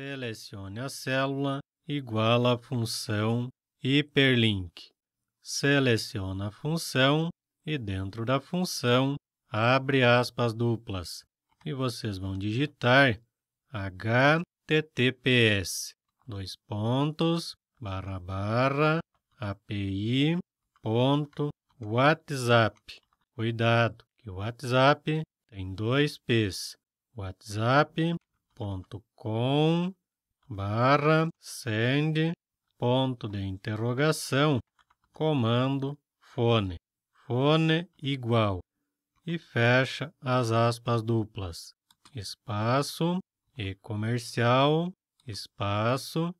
Selecione a célula igual à função hiperlink. selecione a função e dentro da função abre aspas duplas e vocês vão digitar https dois pontos barra barra api ponto whatsapp cuidado que o whatsapp tem dois p's whatsapp gmail.com barra send ponto de interrogação comando fone fone igual e fecha as aspas duplas espaço e comercial espaço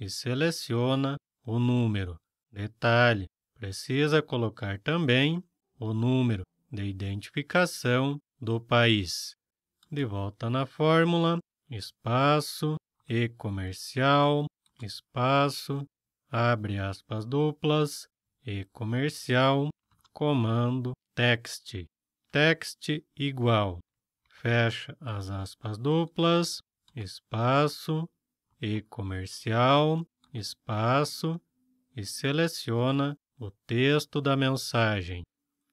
e seleciona o número detalhe precisa colocar também o número de identificação do país de volta na fórmula espaço e comercial, espaço, abre aspas duplas, e comercial, comando text, text igual, fecha as aspas duplas, espaço, e comercial, espaço, e seleciona o texto da mensagem.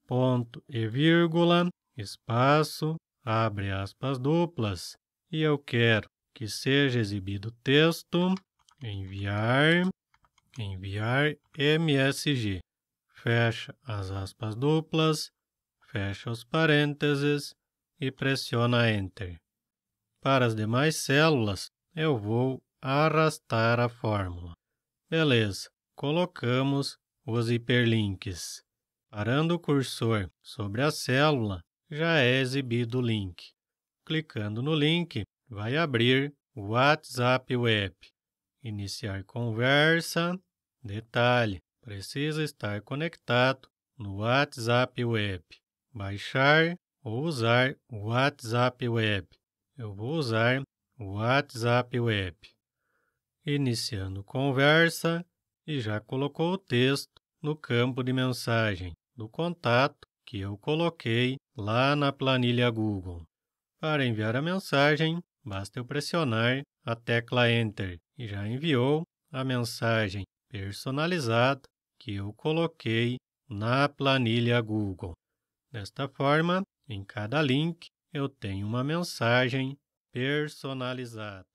Ponto e vírgula, espaço, abre aspas duplas, e eu quero que seja exibido texto, enviar, enviar MSG. Fecha as aspas duplas, fecha os parênteses e pressiona Enter. Para as demais células, eu vou arrastar a fórmula. Beleza, colocamos os hiperlinks. Parando o cursor sobre a célula, já é exibido o link. Clicando no link, vai abrir WhatsApp Web. Iniciar conversa. Detalhe: precisa estar conectado no WhatsApp Web. Baixar ou usar o WhatsApp Web. Eu vou usar o WhatsApp Web. Iniciando conversa e já colocou o texto no campo de mensagem do contato que eu coloquei lá na planilha Google. Para enviar a mensagem, basta eu pressionar a tecla Enter e já enviou a mensagem personalizada que eu coloquei na planilha Google. Desta forma, em cada link eu tenho uma mensagem personalizada.